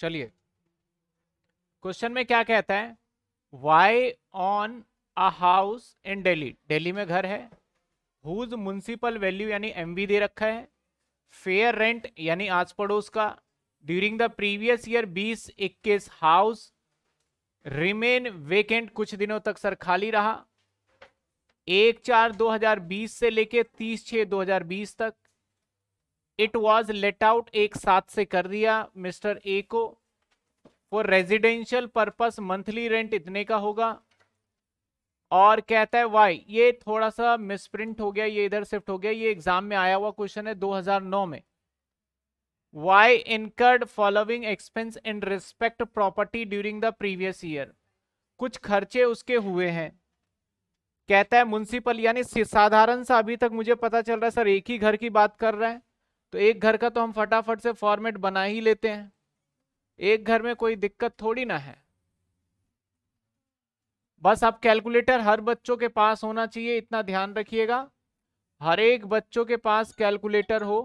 चलिए क्वेश्चन में क्या कहता है Y own a house in Delhi Delhi में घर है हुज म्यूनसिपल वैल्यू यानी एम दे रखा है फेयर रेंट यानी आस पड़ोस का ड्यूरिंग द प्रीवियस ईयर बीस इक्कीस हाउस रिमेन वेकेंट कुछ दिनों तक सर खाली रहा एक चार 2020 से लेके तीस छः 2020 तक इट वॉज लेट आउट एक साथ से कर दिया मिस्टर ए को for residential purpose monthly rent इतने का होगा और कहता है वाई ये थोड़ा सा मिसप्रिंट हो गया ये इधर शिफ्ट हो गया ये एग्जाम में आया हुआ क्वेश्चन है 2009 में Y incurred following expense in respect property during the previous year कुछ खर्चे उसके हुए हैं कहता है म्यूनसिपल यानी साधारण सा अभी तक मुझे पता चल रहा है सर एक ही घर की बात कर रहे हैं तो एक घर का तो हम फटाफट से फॉर्मेट बना ही लेते हैं एक घर में कोई दिक्कत थोड़ी ना है बस आप कैलकुलेटर हर बच्चों के पास होना चाहिए इतना ध्यान रखिएगा हर एक बच्चों के पास कैलकुलेटर हो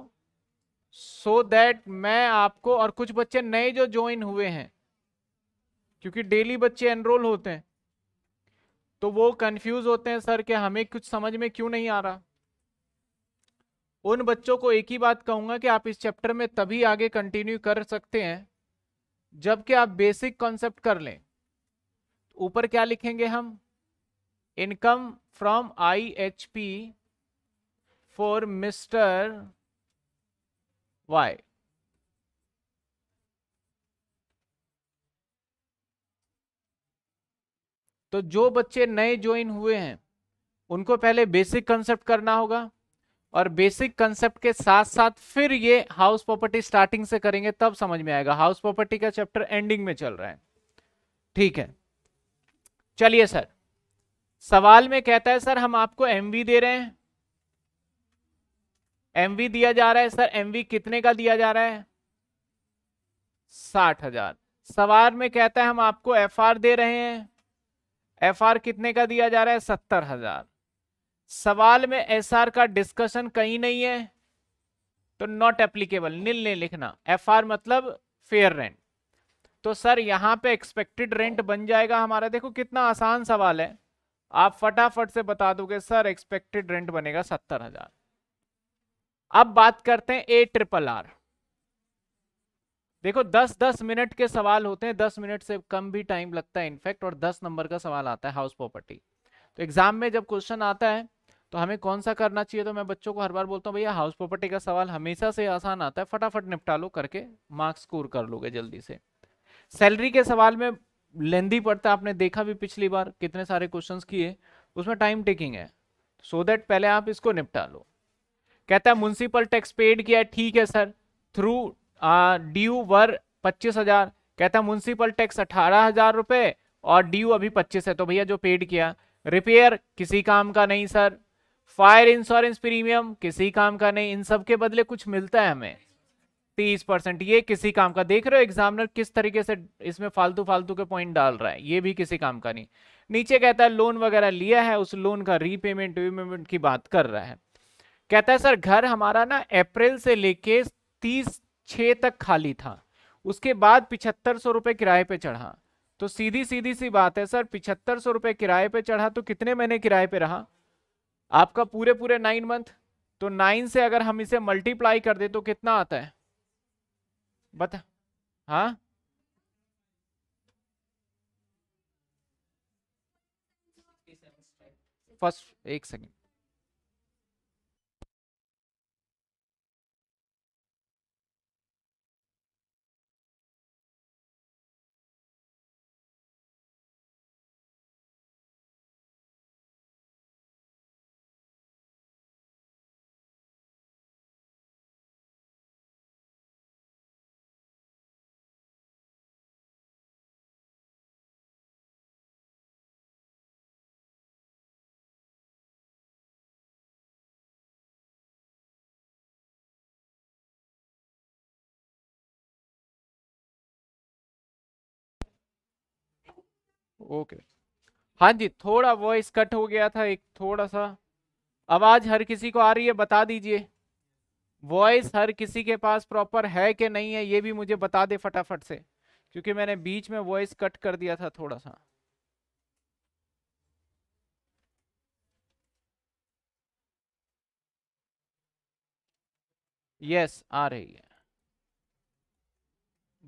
सो so दैट मैं आपको और कुछ बच्चे नए जो ज्वाइन हुए हैं क्योंकि डेली बच्चे एनरोल होते हैं तो वो कंफ्यूज होते हैं सर कि हमें कुछ समझ में क्यों नहीं आ रहा उन बच्चों को एक ही बात कहूंगा कि आप इस चैप्टर में तभी आगे कंटिन्यू कर सकते हैं जबकि आप बेसिक कॉन्सेप्ट कर लें ऊपर क्या लिखेंगे हम income from I H P for mister Y तो जो बच्चे नए ज्वाइन हुए हैं उनको पहले बेसिक कंसेप्ट करना होगा और बेसिक कंसेप्ट के साथ साथ फिर ये हाउस प्रॉपर्टी स्टार्टिंग से करेंगे तब समझ में आएगा हाउस प्रॉपर्टी का चैप्टर एंडिंग में चल रहा है ठीक है चलिए सर सवाल में कहता है सर हम आपको एमवी दे रहे हैं एमवी दिया जा रहा है सर एमवी कितने का दिया जा रहा है साठ हजार सवाल में कहता है हम आपको एफआर दे रहे हैं एफआर कितने का दिया जा रहा है सत्तर हजार सवाल में एसआर का डिस्कशन कहीं नहीं है तो नॉट एप्लीकेबल नील नहीं लिखना एफआर मतलब फेयर रेंट तो सर यहां पे एक्सपेक्टेड रेंट बन जाएगा हमारा देखो कितना आसान सवाल है आप फटाफट से बता दोगे सर एक्सपेक्टेड रेंट बनेगा सत्तर हजार अब बात करते हैं ए ट्रिपल आर देखो दस दस मिनट के सवाल होते हैं दस मिनट से कम भी टाइम लगता है इनफैक्ट और दस नंबर का सवाल आता है हाउस प्रॉपर्टी तो एग्जाम में जब क्वेश्चन आता है तो हमें कौन सा करना चाहिए तो मैं बच्चों को हर बार बोलता हूँ भैया हाउस प्रॉपर्टी का सवाल हमेशा से आसान आता है फटाफट निपटा लो करके मार्क्स स्कोर कर लोगे जल्दी से सैलरी के सवाल में लेंदी पड़ता है आपने देखा भी पिछली बार कितने सारे क्वेश्चन किए उसमें टाइम टेकिंग है सो so पहले आप इसको निपटा लो कहता है म्यूनसिपल टैक्स पेड किया ठीक है सर थ्रू ड्यू वर पच्चीस हजार कहता है म्यूनसिपल टैक्स अठारह हजार रुपए और ड्यू अभी पच्चीस है तो भैया जो पेड किया रिपेयर किसी काम का नहीं सर फायर इंश्योरेंस प्रीमियम किसी काम का नहीं इन सब के बदले कुछ मिलता है हमें तीस परसेंट ये किसी काम का देख रहे हो एग्जामिनर किस तरीके से इसमें फालतू फालतू के पॉइंट डाल रहा है ये भी किसी काम का नहीं नीचे कहता है लोन वगैरह लिया है उस लोन का रीपेमेंट रीपेमेंट की बात कर रहा है कहता है सर घर हमारा ना अप्रैल से लेके तीस छः तक खाली था उसके बाद पिछहत्तर सौ रुपये किराए पे चढ़ा तो सीधी सीधी सी बात है सर पिछहत्तर सौ रुपए किराए पे चढ़ा तो कितने महीने किराए पे रहा आपका पूरे पूरे नाइन मंथ तो नाइन से अगर हम इसे मल्टीप्लाई कर दे तो कितना आता है बता हाँ फर्स्ट एक सेकेंड ओके हाँ जी थोड़ा वॉइस कट हो गया था एक थोड़ा सा आवाज हर किसी को आ रही है बता दीजिए वॉइस हर किसी के पास प्रॉपर है कि नहीं है ये भी मुझे बता दे फटाफट से क्योंकि मैंने बीच में वॉइस कट कर दिया था थोड़ा सा यस yes, आ रही है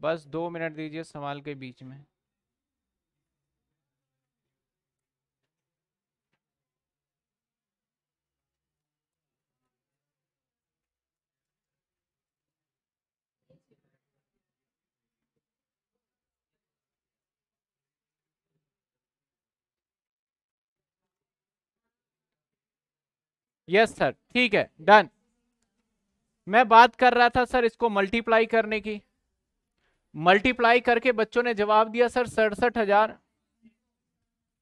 बस दो मिनट दीजिए सवाल के बीच में यस सर ठीक है डन मैं बात कर रहा था सर इसको मल्टीप्लाई करने की मल्टीप्लाई करके बच्चों ने जवाब दिया सर सड़सठ हजार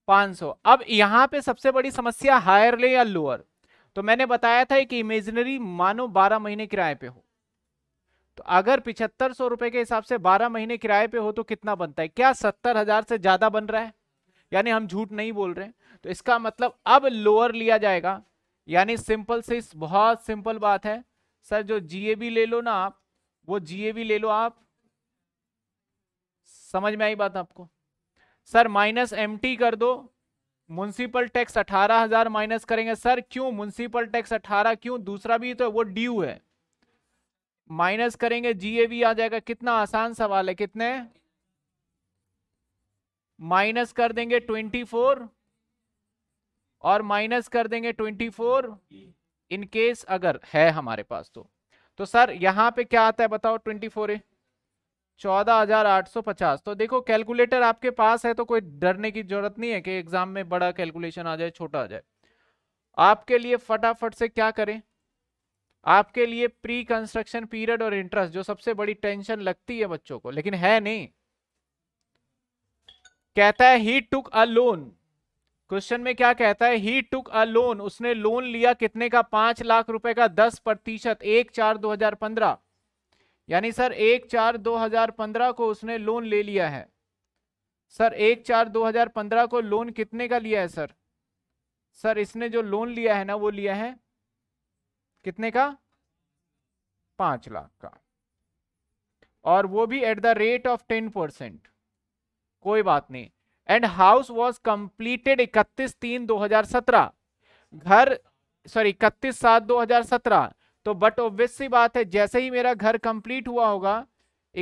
पांच सौ अब यहां पे सबसे बड़ी समस्या हायर ले या लोअर तो मैंने बताया था कि इमेजनरी मानो बारह महीने किराए पे हो तो अगर पिछहत्तर सौ रुपए के हिसाब से बारह महीने किराए पे हो तो कितना बनता है क्या सत्तर हजार से ज्यादा बन रहा है यानी हम झूठ नहीं बोल रहे तो इसका मतलब अब लोअर लिया जाएगा यानी सिंपल से बहुत सिंपल बात है सर जो जीएबी ले लो ना आप वो जीएबी ले लो आप समझ में आई बात आपको सर माइनस एमटी कर दो म्यूनसिपल टैक्स अठारह हजार माइनस करेंगे सर क्यों म्यूनसिपल टैक्स अठारह क्यों दूसरा भी तो वो ड्यू है माइनस करेंगे जीएबी आ जाएगा कितना आसान सवाल है कितने माइनस कर देंगे ट्वेंटी फोर और माइनस कर देंगे ट्वेंटी फोर इनकेस अगर है हमारे पास तो तो सर यहां पे क्या आता है बताओ ट्वेंटी फोर चौदह हजार आठ सौ पचास तो देखो कैलकुलेटर आपके पास है तो कोई डरने की जरूरत नहीं है कि एग्जाम में बड़ा कैलकुलेशन आ जाए छोटा आ जाए आपके लिए फटाफट से क्या करें आपके लिए प्री कंस्ट्रक्शन पीरियड और इंटरेस्ट जो सबसे बड़ी टेंशन लगती है बच्चों को लेकिन है नहीं कहता है ही टुक अ लोन क्वेश्चन में क्या कहता है ही टुक अ लोन उसने लोन लिया कितने का पांच लाख रुपए का दस प्रतिशत एक चार दो हजार पंद्रह यानी सर एक चार दो हजार पंद्रह को उसने लोन ले लिया है सर एक चार दो हजार पंद्रह को लोन कितने का लिया है सर सर इसने जो लोन लिया है ना वो लिया है कितने का पांच लाख का और वो भी at the rate of ten percent कोई बात नहीं एंड हाउस वॉज कंप्लीटेड इकतीस तीन दो हजार सत्रह घर सॉरी इकतीस सात दो हजार सत्रह तो बट ऑब्वियस सी बात है जैसे ही मेरा घर कंप्लीट हुआ होगा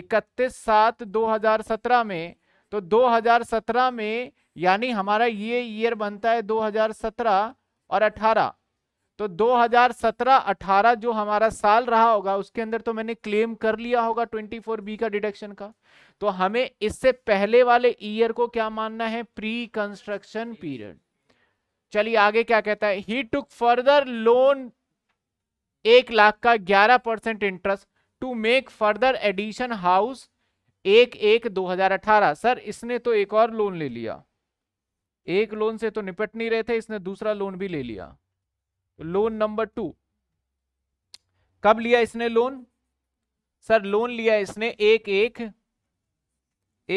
इकतीस सात दो हजार सत्रह में तो दो हजार सत्रह में यानी हमारा ये ईयर बनता है दो हजार सत्रह और अठारह तो 2017-18 जो हमारा साल रहा होगा उसके अंदर तो मैंने क्लेम कर लिया होगा 24 बी का डिडक्शन का तो हमें इससे पहले वाले ईयर को क्या मानना है प्री कंस्ट्रक्शन पीरियड चलिए आगे क्या कहता है ही टुक फर्दर लोन एक लाख का 11 percent interest to make further addition house एक एक 2018 सर इसने तो एक और लोन ले लिया एक लोन से तो निपट नहीं रहे थे इसने दूसरा लोन भी ले लिया लोन नंबर टू कब लिया इसने लोन सर लोन लिया इसने एक एक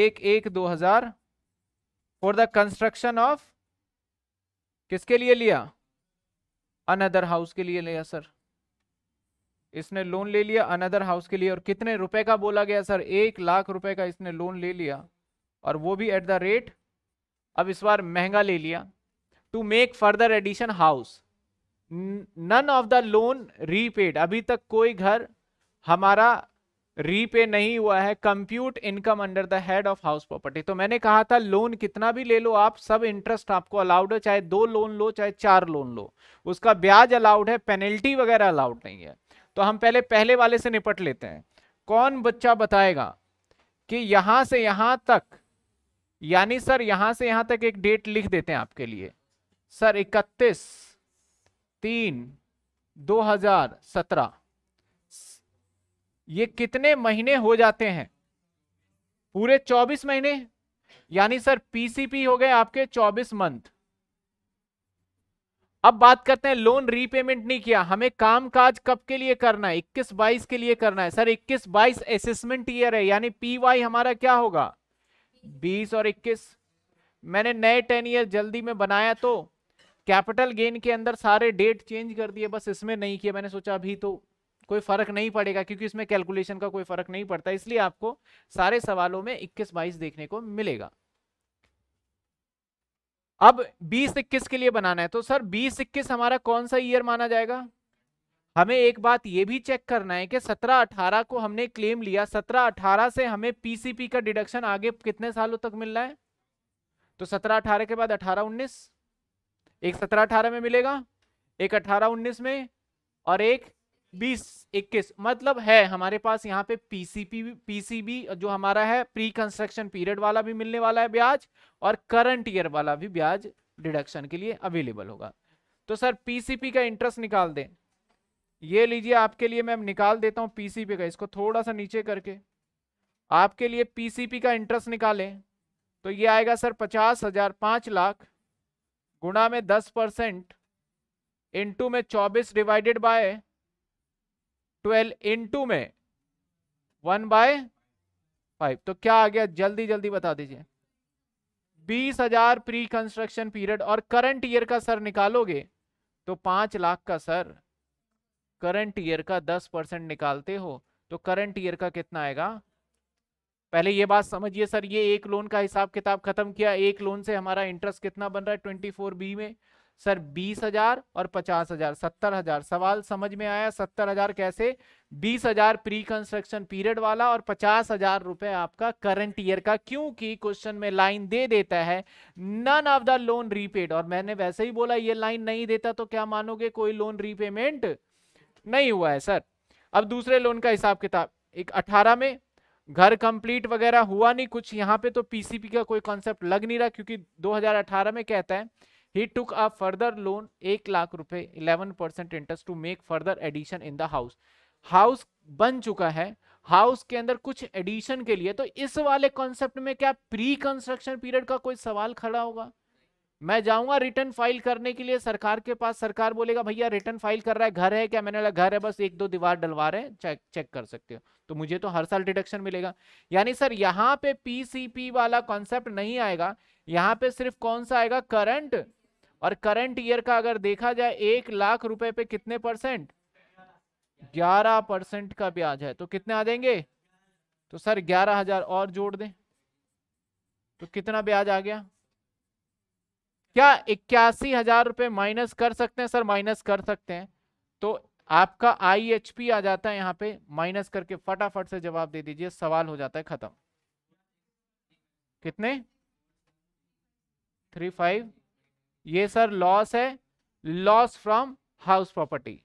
एक एक दो हजार फॉर द कंस्ट्रक्शन ऑफ किसके लिए लिया अनदर हाउस के लिए लिया सर इसने लोन ले लिया अनदर हाउस के लिए और कितने रुपए का बोला गया सर एक लाख रुपए का इसने लोन ले लिया और वो भी एट द रेट अब इस बार महंगा ले लिया to make further addition house none of the loan repaid अभी तक कोई घर हमारा रीपे नहीं हुआ है compute income under the head of house property तो मैंने कहा था लोन कितना भी ले लो आप सब इंटरेस्ट आपको अलाउड है चाहे दो लोन लो चाहे चार लोन लो उसका ब्याज अलाउड है पेनल्टी वगैरह अलाउड नहीं है तो हम पहले पहले वाले से निपट लेते हैं कौन बच्चा बताएगा कि यहां से यहां तक यानी सर यहां से यहां तक एक डेट लिख देते हैं आपके लिए सर इकतीस तीन दो हजार सत्रह ये कितने महीने हो जाते हैं पूरे चौबीस महीने यानी सर पीसीपी हो गए आपके चौबीस मंथ अब बात करते हैं लोन रीपेमेंट नहीं किया हमें काम काज कब के लिए करना है इक्कीस बाईस के लिए करना है सर इक्कीस बाईस असेसमेंट ईयर है यानी पीवाई हमारा क्या होगा बीस और इक्कीस मैंने नए टेन ईयर जल्दी में बनाया तो कैपिटल गेन के अंदर सारे डेट चेंज कर दिए बस इसमें नहीं किया मैंने सोचा अभी तो कोई फर्क नहीं पड़ेगा क्योंकि इसमें कैलकुलेशन का कोई फर्क नहीं पड़ता इसलिए आपको सारे सवालों में इक्कीस बाईस देखने को मिलेगा अब बीस इक्कीस के लिए बनाना है तो सर बीस इक्कीस हमारा कौन सा ईयर माना जाएगा हमें एक बात ये भी चेक करना है कि 17-18 को हमने क्लेम लिया 17-18 से हमें पीसीपी का डिडक्शन आगे कितने सालों तक मिल रहा है तो 17-18 के बाद 18-19 एक सत्रह अठारह में मिलेगा एक अठारह उन्नीस में और एक बीस इक्कीस मतलब है हमारे पास यहाँ पे पीसीपी पीसीबी जो हमारा है प्री कंस्ट्रक्शन पीरियड वाला भी मिलने वाला है ब्याज और करंट ईयर वाला भी ब्याज डिडक्शन के लिए अवेलेबल होगा तो सर पीसीपी का इंटरेस्ट निकाल दें ये लीजिए आपके लिए मैं निकाल देता हूँ पीसीपी का इसको थोड़ा सा नीचे करके आपके लिए पीसीपी का इंटरेस्ट निकालें तो ये आएगा सर पचास हजार पांच लाख गुणा में दस परसेंट इंटू में चौबीस डिवाइडेड बाय ट्वेल्व इंटू में वन बाय फाइव तो क्या आ गया जल्दी जल्दी बता दीजिए बीस हजार प्री कंस्ट्रक्शन पीरियड और करंट ईयर का सर निकालोगे तो पांच लाख का सर करंट ईयर का दस परसेंट निकालते हो तो करंट ईयर का कितना आएगा पहले ये बात समझिए सर ये एक लोन का हिसाब किताब खत्म किया एक लोन से हमारा इंटरेस्ट कितना बन रहा है ट्वेंटी फोर बी में सर बीस हजार और पचास हजार सत्तर हजार सवाल समझ में आया सत्तर हजार कैसे बीस हजार प्री कंस्ट्रक्शन पीरियड वाला और पचास हजार रुपए आपका करंट ईयर का क्योंकि क्वेश्चन में लाइन दे देता है none of the loan repaid और मैंने वैसे ही बोला ये लाइन नहीं देता तो क्या मानोगे कोई लोन रीपेमेंट नहीं हुआ है सर अब दूसरे लोन का हिसाब किताब एक अठारह में घर कंप्लीट वगैरह हुआ नहीं कुछ यहाँ पे तो पीसीपी का कोई कॉन्सेप्ट लग नहीं रहा क्योंकि 2018 में कहता है ही टुक अ फर्दर लोन एक लाख रुपए 11 percent interest to make further addition in the house house बन चुका है हाउस के अंदर कुछ एडिशन के लिए तो इस वाले कॉन्सेप्ट में क्या प्री कंस्ट्रक्शन पीरियड का कोई सवाल खड़ा होगा मैं जाऊंगा रिटर्न फाइल करने के लिए सरकार के पास सरकार बोलेगा भैया रिटर्न फाइल कर रहा है घर है क्या मैंने बोला घर है बस एक दो दीवार डलवा रहे हैं चेक चेक कर सकते हो तो मुझे तो हर साल डिडक्शन मिलेगा यानी सर यहाँ पे पीसीपी वाला कॉन्सेप्ट नहीं आएगा यहाँ पे सिर्फ कौन सा आएगा करंट और करंट ईयर का अगर देखा जाए एक लाख रुपए पे कितने परसेंट ग्यारह परसेंट का ब्याज है तो कितने आ देंगे तो सर ग्यारह हजार और जोड़ दें तो कितना ब्याज आ गया क्या इक्यासी हजार रुपये माइनस कर सकते हैं सर माइनस कर सकते हैं तो आपका आई आ जाता है यहाँ पे माइनस करके फटाफट से जवाब दे दीजिए सवाल हो जाता है खत्म कितने थ्री फाइव ये सर लॉस है लॉस फ्रॉम हाउस प्रॉपर्टी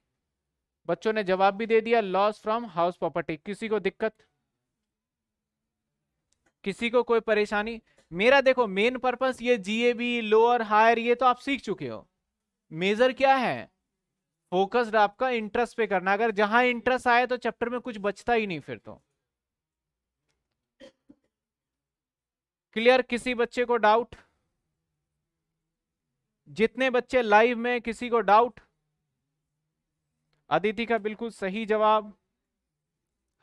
बच्चों ने जवाब भी दे दिया लॉस फ्रॉम हाउस प्रॉपर्टी किसी को दिक्कत किसी को कोई परेशानी मेरा देखो मेन पर्पस ये G A B lower higher आप सीख चुके हो मेजर क्या है फोकस्ड आपका इंटरेस्ट पे करना अगर जहां इंटरेस्ट आए तो चैप्टर में कुछ बचता ही नहीं फिर तो क्लियर किसी बच्चे को डाउट जितने बच्चे लाइव में किसी को डाउट अदिति का बिल्कुल सही जवाब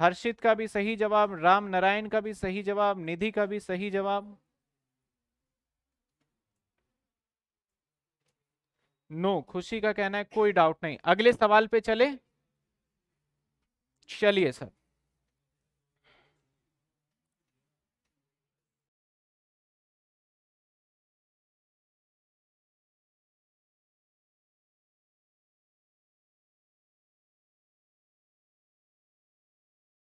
हर्षित का भी सही जवाब राम नारायण का भी सही जवाब निधि का भी सही जवाब नो no, खुशी का कहना है कोई डाउट नहीं अगले सवाल पे चले चलिए सर